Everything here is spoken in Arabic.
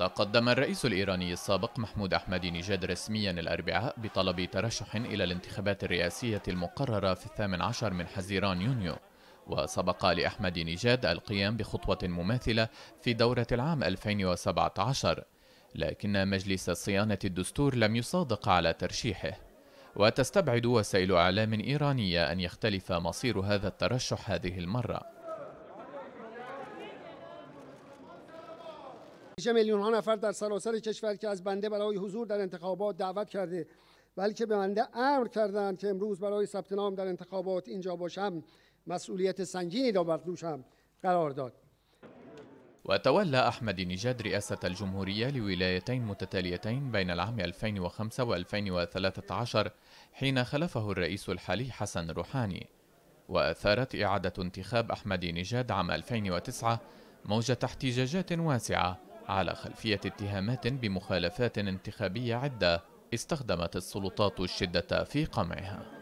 تقدم الرئيس الإيراني السابق محمود أحمدي نجاد رسميا الأربعاء بطلب ترشح إلى الانتخابات الرئاسية المقررة في الثامن عشر من حزيران يونيو وسبق لأحمد نجاد القيام بخطوة مماثلة في دورة العام 2017 لكن مجلس صيانة الدستور لم يصادق على ترشيحه وتستبعد وسائل إعلام إيرانية أن يختلف مصير هذا الترشح هذه المرة میلیون ها نفر در سراسر کشور که از بنده برای حضور در انتخابات دعوت کرده بلکه به بنده امر کردند که امروز برای ثبت نام در انتخابات اینجا باشم مسئولیت سنگینی را بر دوشم قرار داد وتولى أحمد نجاد رئاسة الجمهورية لولايتين متتاليتين بين العام 2005 و 2013 حين خلفه الرئيس الحالي حسن روحاني وأثارت إعادة انتخاب أحمد نجاد عام 2009 موجة احتجاجات واسعة على خلفية اتهامات بمخالفات انتخابية عدة استخدمت السلطات الشدة في قمعها